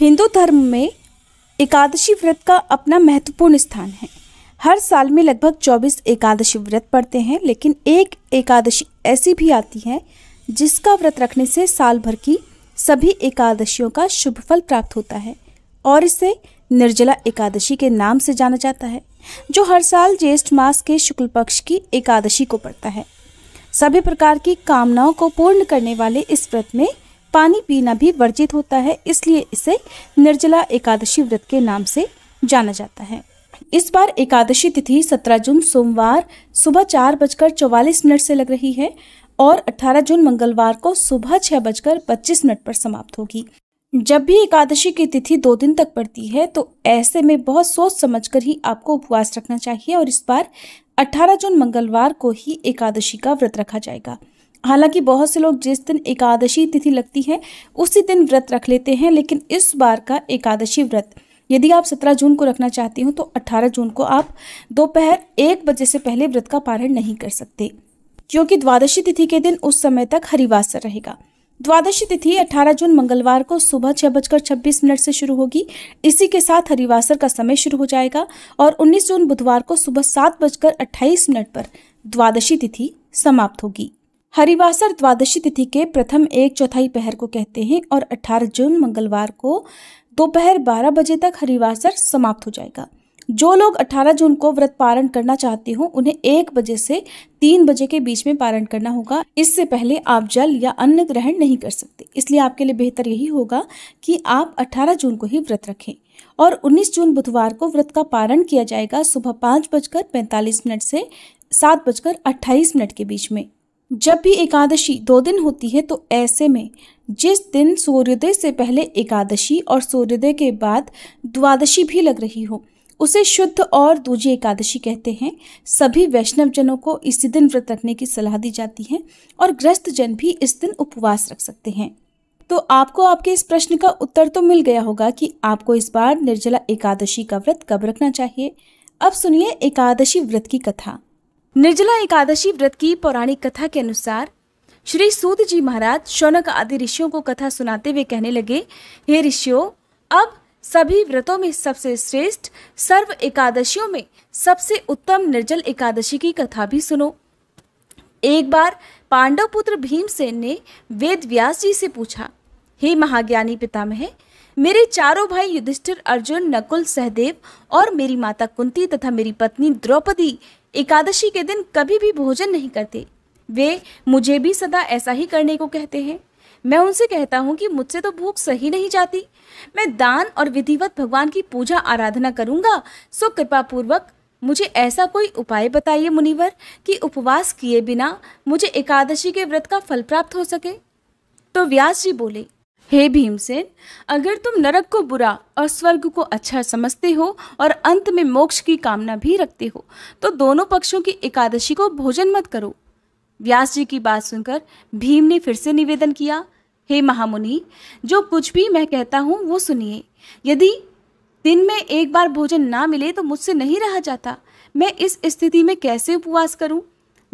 हिंदू धर्म में एकादशी व्रत का अपना महत्वपूर्ण स्थान है हर साल में लगभग 24 एकादशी व्रत पड़ते हैं लेकिन एक एकादशी ऐसी भी आती है जिसका व्रत रखने से साल भर की सभी एकादशियों का शुभ फल प्राप्त होता है और इसे निर्जला एकादशी के नाम से जाना जाता है जो हर साल ज्येष्ठ मास के शुक्ल पक्ष की एकादशी को पड़ता है सभी प्रकार की कामनाओं को पूर्ण करने वाले इस व्रत में पानी पीना भी वर्जित होता है इसलिए इसे निर्जला एकादशी व्रत के नाम से जाना जाता है इस बार एकादशी तिथि 17 जून सोमवार सुबह चार बजकर चौवालीस मिनट से लग रही है और 18 जून मंगलवार को सुबह छह बजकर पच्चीस मिनट पर समाप्त होगी जब भी एकादशी की तिथि दो दिन तक पड़ती है तो ऐसे में बहुत सोच समझकर ही आपको उपवास रखना चाहिए और इस बार 18 जून मंगलवार को ही एकादशी का व्रत रखा जाएगा हालांकि बहुत से लोग जिस दिन एकादशी तिथि लगती है उसी दिन व्रत रख लेते हैं लेकिन इस बार का एकादशी व्रत यदि आप 17 जून को रखना चाहती हो तो 18 जून को आप दोपहर एक बजे से पहले व्रत का पारण नहीं कर सकते क्योंकि द्वादशी तिथि के दिन उस समय तक हरिवासर रहेगा द्वादशी तिथि 18 जून मंगलवार को सुबह छह बजकर छब्बीस मिनट से शुरू होगी इसी के साथ हरिवासर का समय शुरू हो जाएगा और 19 जून बुधवार को सुबह सात बजकर अट्ठाईस मिनट पर द्वादशी तिथि समाप्त होगी हरिवासर द्वादशी तिथि के प्रथम एक चौथाई पहर को कहते हैं और 18 जून मंगलवार को दोपहर 12 बजे तक हरिवासर समाप्त हो जाएगा जो लोग 18 जून को व्रत पारण करना चाहते हो उन्हें एक बजे से तीन बजे के बीच में पारण करना होगा इससे पहले आप जल या अन्न ग्रहण नहीं कर सकते इसलिए आपके लिए बेहतर यही होगा कि आप 18 जून को ही व्रत रखें और 19 जून बुधवार को व्रत का पारण किया जाएगा सुबह पाँच बजकर पैंतालीस मिनट से सात बजकर अट्ठाईस मिनट के बीच में जब भी एकादशी दो दिन होती है तो ऐसे में जिस दिन सूर्योदय से पहले एकादशी और सूर्योदय के बाद द्वादशी भी लग रही हो उसे शुद्ध और दूजी एकादशी कहते हैं सभी वैष्णव जनों को इसी दिन व्रत रखने की सलाह दी जाती है और ग्रस्त जन भी इस दिन उपवास रख सकते हैं तो आपको आपके इस प्रश्न का उत्तर तो मिल गया होगा कि आपको इस बार निर्जला एकादशी का व्रत कब रखना चाहिए अब सुनिए एकादशी व्रत की कथा निर्जला एकादशी व्रत की पौराणिक कथा के अनुसार श्री सूद जी महाराज शौनक आदि ऋषियों को कथा सुनाते हुए कहने लगे हे ऋषियों अब सभी व्रतों में सबसे श्रेष्ठ सर्व एकादशियों में सबसे उत्तम निर्जल एकादशी की कथा भी सुनो एक बार पांडव पुत्र भीमसेन ने वेद व्यास जी से पूछा हे महाज्ञानी पितामह मेरे चारों भाई युधिष्ठिर अर्जुन नकुल सहदेव और मेरी माता कुंती तथा मेरी पत्नी द्रौपदी एकादशी के दिन कभी भी भोजन नहीं करते वे मुझे भी सदा ऐसा ही करने को कहते हैं मैं उनसे कहता हूँ कि मुझसे तो भूख सही नहीं जाती मैं दान और विधिवत भगवान की पूजा आराधना करूँगा सो कृपा पूर्वक मुझे ऐसा कोई उपाय बताइए मुनिवर कि उपवास किए बिना मुझे एकादशी के व्रत का फल प्राप्त हो सके तो व्यास जी बोले हे भीमसेन अगर तुम नरक को बुरा और स्वर्ग को अच्छा समझते हो और अंत में मोक्ष की कामना भी रखते हो तो दोनों पक्षों की एकादशी को भोजन मत करो व्यास जी की बात सुनकर भीम ने फिर से निवेदन किया हे महामुनि जो कुछ भी मैं कहता हूँ वो सुनिए यदि दिन में एक बार भोजन ना मिले तो मुझसे नहीं रहा जाता मैं इस स्थिति में कैसे उपवास करूँ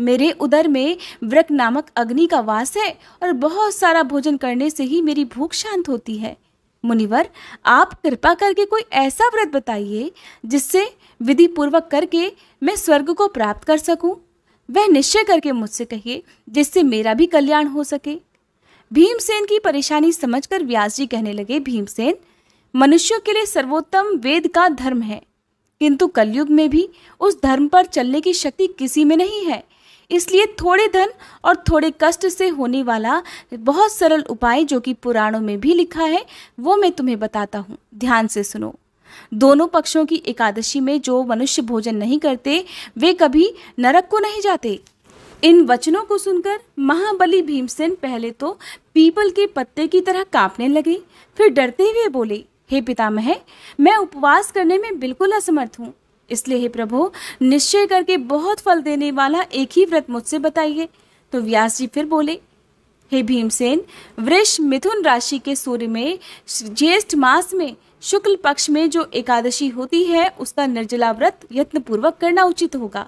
मेरे उदर में वृक नामक अग्नि का वास है और बहुत सारा भोजन करने से ही मेरी भूख शांत होती है मुनिवर आप कृपा करके कोई ऐसा व्रत बताइए जिससे विधि पूर्वक करके मैं स्वर्ग को प्राप्त कर सकूं। वह निश्चय करके मुझसे कहिए जिससे मेरा भी कल्याण हो सके भीमसेन की परेशानी समझकर व्यास जी कहने लगे भीमसेन मनुष्यों के लिए सर्वोत्तम वेद का धर्म है किंतु कलयुग में भी उस धर्म पर चलने की शक्ति किसी में नहीं है इसलिए थोड़े धन और थोड़े कष्ट से होने वाला बहुत सरल उपाय जो कि पुराणों में भी लिखा है वो मैं तुम्हें बताता हूँ ध्यान से सुनो दोनों पक्षों की एकादशी में जो मनुष्य भोजन नहीं करते वे कभी नरक को नहीं जाते इन वचनों को सुनकर महाबली भीमसेन पहले तो पीपल के पत्ते की तरह कांपने लगे फिर डरते हुए बोले हे पितामह मैं उपवास करने में बिल्कुल असमर्थ हूँ इसलिए हे प्रभु निश्चय करके बहुत फल देने वाला एक ही व्रत मुझसे बताइए तो व्यास जी फिर बोले हे भीमसेन वृक्ष मिथुन राशि के सूर्य में ज्येष्ठ मास में शुक्ल पक्ष में जो एकादशी होती है उसका निर्जला व्रत यत्नपूर्वक करना उचित होगा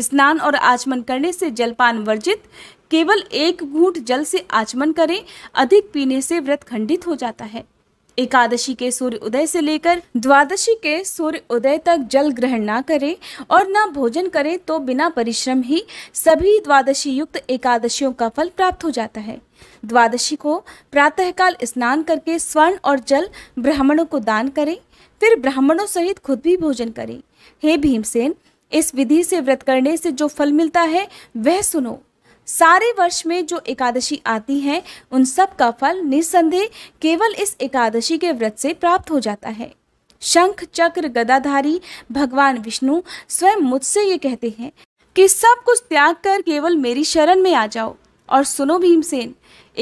स्नान और आचमन करने से जलपान वर्जित केवल एक घूट जल से आचमन करें अधिक पीने से व्रत खंडित हो जाता है एकादशी के सूर्य उदय से लेकर द्वादशी के सूर्य उदय तक जल ग्रहण ना करें और ना भोजन करें तो बिना परिश्रम ही सभी द्वादशी युक्त एकादशियों का फल प्राप्त हो जाता है द्वादशी को प्रातःकाल स्नान करके स्वर्ण और जल ब्राह्मणों को दान करें फिर ब्राह्मणों सहित खुद भी भोजन करें हे भीमसेन इस विधि से व्रत करने से जो फल मिलता है वह सुनो सारे वर्ष में जो एकादशी आती हैं उन सब का फल निसंदेह केवल इस एकादशी के व्रत से प्राप्त हो जाता है शंख चक्र गदाधारी भगवान विष्णु स्वयं मुझसे ये कहते हैं कि सब कुछ त्याग कर केवल मेरी शरण में आ जाओ और सुनो भीमसेन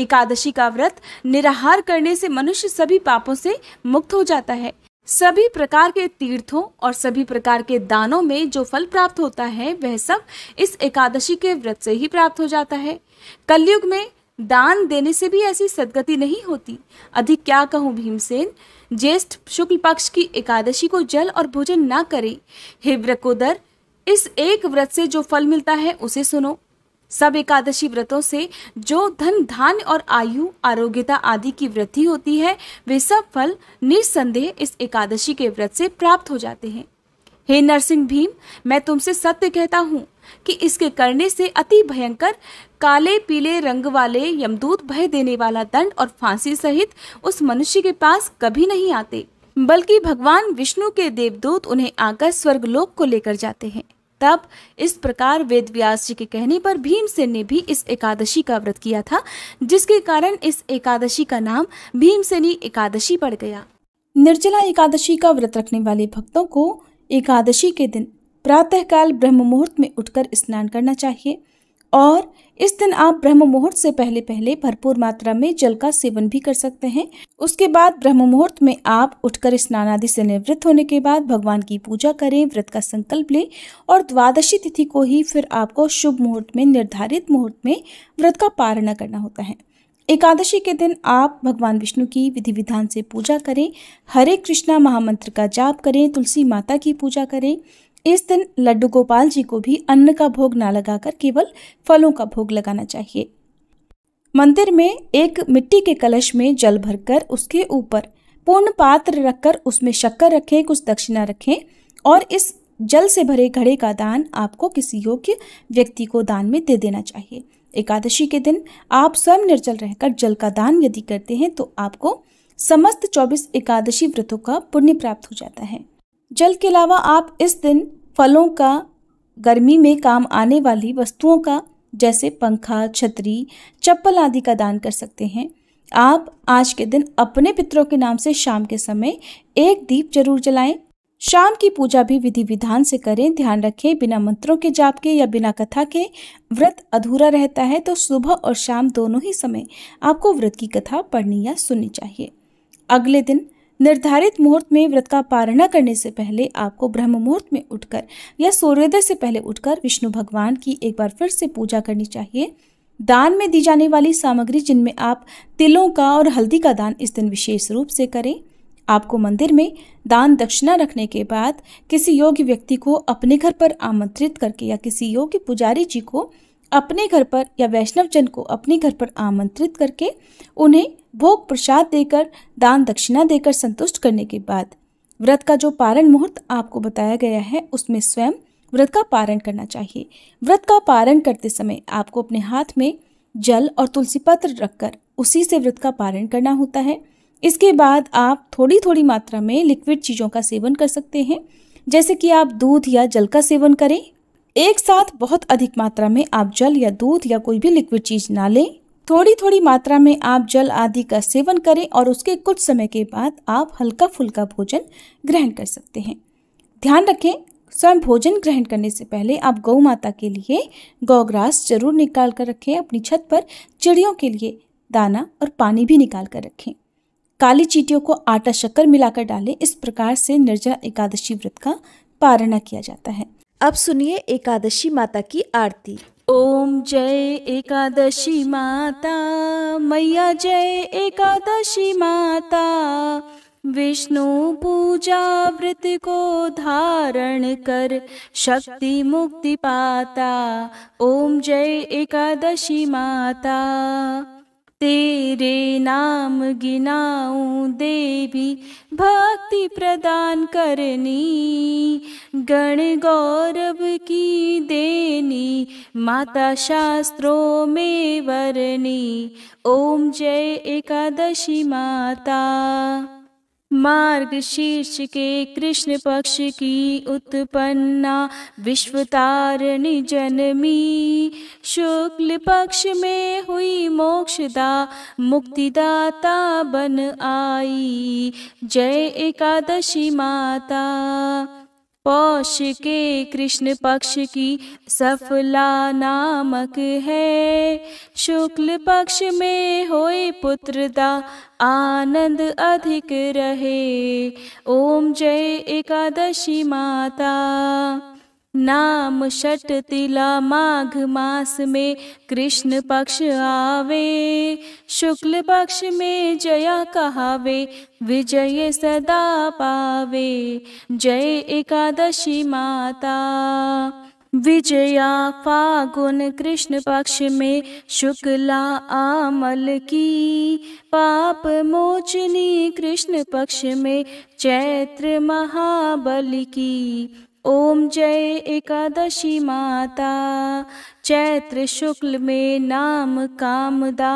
एकादशी का व्रत निराहार करने से मनुष्य सभी पापों से मुक्त हो जाता है सभी प्रकार के तीर्थों और सभी प्रकार के दानों में जो फल प्राप्त होता है वह सब इस एकादशी के व्रत से ही प्राप्त हो जाता है कलयुग में दान देने से भी ऐसी सदगति नहीं होती अधिक क्या कहूँ भीमसेन ज्येष्ठ शुक्ल पक्ष की एकादशी को जल और भोजन ना करें हे व्रकोदर इस एक व्रत से जो फल मिलता है उसे सुनो सब एकादशी व्रतों से जो धन धान्य और आयु आरोग्यता आदि की वृद्धि होती है वे सब फल निसंदेह इस एकादशी के व्रत से प्राप्त हो जाते हैं हे नरसिंह भीम मैं तुमसे सत्य कहता हूँ कि इसके करने से अति भयंकर काले पीले रंग वाले यमदूत भय देने वाला दंड और फांसी सहित उस मनुष्य के पास कभी नहीं आते बल्कि भगवान विष्णु के देवदूत उन्हें आकर स्वर्गलोक को लेकर जाते हैं तब इस प्रकार वेद व्यास जी के कहने पर भीमसेन ने भी इस एकादशी का व्रत किया था जिसके कारण इस एकादशी का नाम भीमसेनी एकादशी पड़ गया निर्जला एकादशी का व्रत रखने वाले भक्तों को एकादशी के दिन प्रातःकाल ब्रह्म मुहूर्त में उठकर स्नान करना चाहिए और इस दिन आप ब्रह्म मुहूर्त से पहले पहले भरपूर मात्रा में जल का सेवन भी कर सकते हैं उसके बाद ब्रह्म मुहूर्त में आप उठकर स्नान आदि से निवृत्त होने के बाद भगवान की पूजा करें व्रत का संकल्प लें और द्वादशी तिथि को ही फिर आपको शुभ मुहूर्त में निर्धारित मुहूर्त में व्रत का पारणा करना होता है एकादशी के दिन आप भगवान विष्णु की विधि विधान से पूजा करें हरे कृष्णा महामंत्र का जाप करें तुलसी माता की पूजा करें इस दिन लड्डू गोपाल जी को भी अन्न का भोग ना लगाकर केवल फलों का भोग लगाना चाहिए मंदिर में एक मिट्टी के कलश में जल भरकर उसके ऊपर पूर्ण पात्र रखकर उसमें शक्कर रखें कुछ दक्षिणा रखें और इस जल से भरे घड़े का दान आपको किसी योग्य व्यक्ति को दान में दे देना चाहिए एकादशी के दिन आप स्वयं निर्जल रहकर जल का दान यदि करते हैं तो आपको समस्त 24 एकादशी व्रतों का पुण्य प्राप्त हो जाता है जल के अलावा आप इस दिन फलों का गर्मी में काम आने वाली वस्तुओं का जैसे पंखा छतरी चप्पल आदि का दान कर सकते हैं आप आज के दिन अपने पितरों के नाम से शाम के समय एक दीप जरूर जलाएं शाम की पूजा भी विधि विधान से करें ध्यान रखें बिना मंत्रों के जाप के या बिना कथा के व्रत अधूरा रहता है तो सुबह और शाम दोनों ही समय आपको व्रत की कथा पढ़नी या सुननी चाहिए अगले दिन निर्धारित मुहूर्त में व्रत का पारणा करने से पहले आपको ब्रह्म मुहूर्त में उठकर या सूर्योदय से पहले उठकर विष्णु भगवान की एक बार फिर से पूजा करनी चाहिए दान में दी जाने वाली सामग्री जिनमें आप तिलों का और हल्दी का दान इस दिन विशेष रूप से करें आपको मंदिर में दान दक्षिणा रखने के बाद किसी योग्य व्यक्ति को अपने घर पर आमंत्रित करके या किसी योग्य पुजारी जी को अपने घर पर या वैष्णवजन को अपने घर पर आमंत्रित करके उन्हें भोग प्रसाद देकर दान दक्षिणा देकर संतुष्ट करने के बाद व्रत का जो पारण मुहूर्त आपको बताया गया है उसमें स्वयं व्रत का पारण करना चाहिए व्रत का पारण करते समय आपको अपने हाथ में जल और तुलसी पत्र रखकर उसी से व्रत का पारण करना होता है इसके बाद आप थोड़ी थोड़ी मात्रा में लिक्विड चीज़ों का सेवन कर सकते हैं जैसे कि आप दूध या जल का सेवन करें एक साथ बहुत अधिक मात्रा में आप जल या दूध या कोई भी लिक्विड चीज़ ना लें थोड़ी थोड़ी मात्रा में आप जल आदि का सेवन करें और उसके कुछ समय के बाद आप हल्का फुल्का भोजन ग्रहण कर सकते हैं ध्यान रखें स्वयं भोजन ग्रहण करने से पहले आप गौ माता के लिए गौग्रास जरूर निकाल कर रखें अपनी छत पर चिड़ियों के लिए दाना और पानी भी निकाल कर रखें काली चीटियों को आटा शक्कर मिलाकर डालें इस प्रकार से निर्जला एकादशी व्रत का पारणा किया जाता है अब सुनिए एकादशी माता की आरती ओम जय एकादशी माता मैया जय एकादशी माता विष्णु पूजा व्रत को धारण कर शक्ति मुक्ति पाता ओम जय एकादशी माता तेरे नाम गिनाऊं देवी भक्ति प्रदान करनी गण गौरव की देनी माता शास्त्रों में वरनी ओम जय एकादशी माता मार्ग शीर्ष के कृष्ण पक्ष की उत्पन्ना तारणी जन्मी शुक्ल पक्ष में हुई मोक्षदा मुक्तिदाता बन आई जय एकादशी माता पौष के कृष्ण पक्ष की सफला नामक है शुक्ल पक्ष में होए पुत्रदा आनंद अधिक रहे ओम जय एकादशी माता नाम शट तिला माघ मास में कृष्ण पक्ष आवे शुक्ल पक्ष में जया कहावे विजय सदा पावे जय एकादशी माता विजया फागुन कृष्ण पक्ष में शुक्ला आमल की पाप मोचनी कृष्ण पक्ष में चैत्र महाबल की ओम जय एकादशी माता चैत्र शुक्ल में नाम कामदा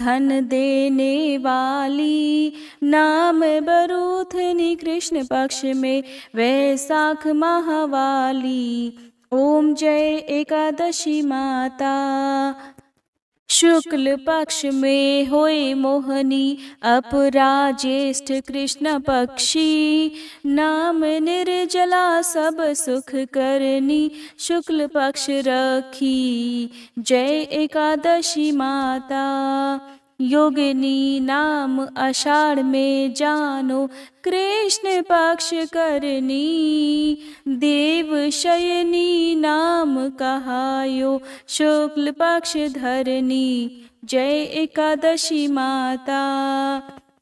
धन देने वाली नाम बरूथनी कृष्ण पक्ष में वैसाख महावाली ओम जय एकादशी माता शुक्ल पक्ष में होए मोहनी अपरा ज्येष्ठ कृष्ण पक्षी नाम निर्जला सब सुख करनी शुक्ल पक्ष रखी जय एकादशी माता योगिनी नाम आषाढ़ में जानो कृष्ण पक्ष करनी देव शयनी नाम कहायो शुक्ल पक्ष धरनी जय एकादशी माता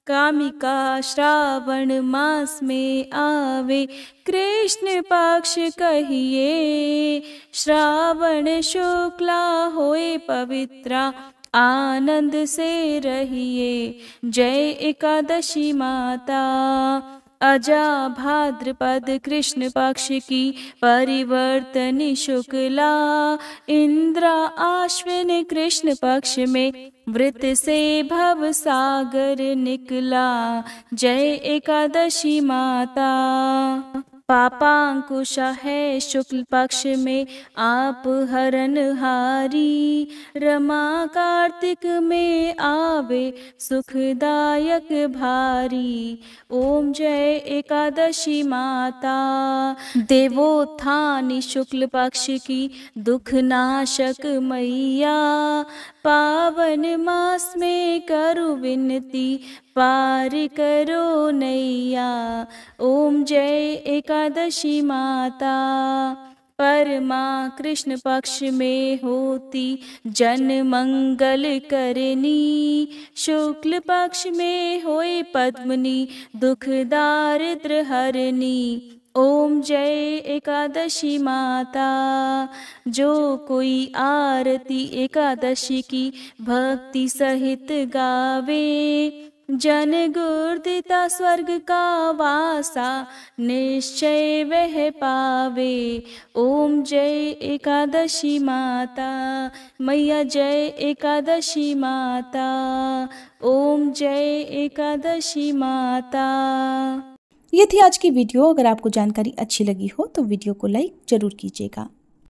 कामिका श्रावण मास में आवे कृष्ण पक्ष कहिए श्रावण शुक्ला होए पवित्रा आनंद से रहिए जय एकादशी माता अजा भाद्रपद कृष्ण पक्ष की परिवर्तन शुक्ला इंद्रा आश्विन कृष्ण पक्ष में व्रत से भव सागर निकला जय एकादशी माता पापांकुश है शुक्ल पक्ष में आप हरन हारी रमा कार्तिक में आवे सुखदायक भारी ओम जय एकादशी माता देवोत्थानी शुक्ल पक्ष की दुख नाशक मैया पावन मास में करु विनती पार करो नैया ओम जय एकादशी माता परमा कृष्ण पक्ष में होती जन मंगल करनी शुक्ल पक्ष में होए पद्मनी दुख दारिद्र हरनी ओम जय एकादशी माता जो कोई आरती एकादशी की भक्ति सहित गावे जन गुर्दिता स्वर्ग का वासा निश्चय वह पावे ओम जय एकादशी माता मैया जय एकादशी माता ओम जय एकादशी माता ये थी आज की वीडियो अगर आपको जानकारी अच्छी लगी हो तो वीडियो को लाइक ज़रूर कीजिएगा